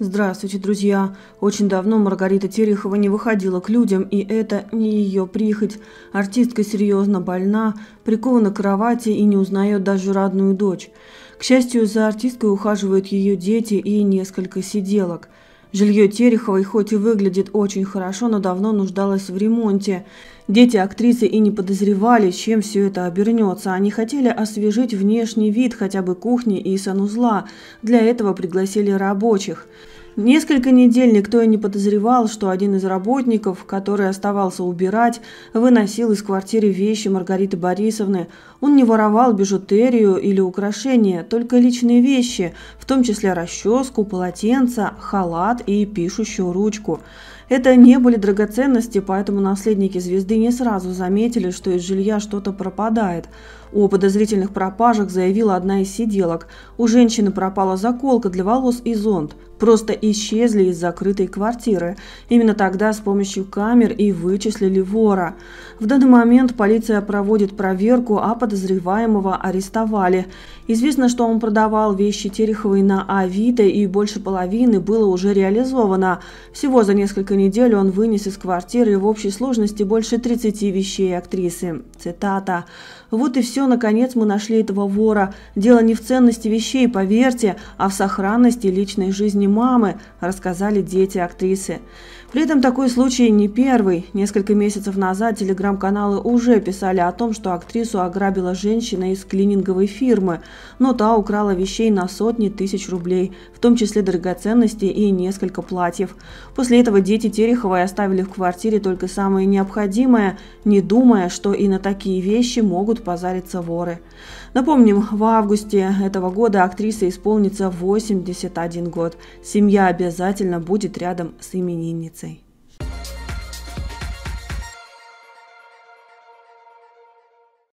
Здравствуйте, друзья. Очень давно Маргарита Терехова не выходила к людям, и это не ее прихоть. Артистка серьезно больна, прикована к кровати и не узнает даже родную дочь. К счастью, за артисткой ухаживают ее дети и несколько сиделок. Жилье Тереховой хоть и выглядит очень хорошо, но давно нуждалось в ремонте. Дети актрисы и не подозревали, чем все это обернется. Они хотели освежить внешний вид хотя бы кухни и санузла. Для этого пригласили рабочих. Несколько недель никто и не подозревал, что один из работников, который оставался убирать, выносил из квартиры вещи Маргариты Борисовны. Он не воровал бижутерию или украшения, только личные вещи, в том числе расческу, полотенце, халат и пишущую ручку. Это не были драгоценности, поэтому наследники звезды не сразу заметили, что из жилья что-то пропадает. О подозрительных пропажах заявила одна из сиделок. У женщины пропала заколка для волос и зонт. Просто исчезли из закрытой квартиры. Именно тогда с помощью камер и вычислили вора. В данный момент полиция проводит проверку, а подозреваемого арестовали. Известно, что он продавал вещи Тереховой на Авито и больше половины было уже реализовано. Всего за несколько неделю он вынес из квартиры в общей сложности больше 30 вещей актрисы. Цитата. «Вот и все, наконец мы нашли этого вора. Дело не в ценности вещей, поверьте, а в сохранности личной жизни мамы», – рассказали дети актрисы. При этом такой случай не первый. Несколько месяцев назад телеграм-каналы уже писали о том, что актрису ограбила женщина из клининговой фирмы, но та украла вещей на сотни тысяч рублей, в том числе драгоценности и несколько платьев. После этого дети Девушки Тереховой оставили в квартире только самое необходимое, не думая, что и на такие вещи могут позариться воры. Напомним, в августе этого года актриса исполнится 81 год. Семья обязательно будет рядом с именинницей.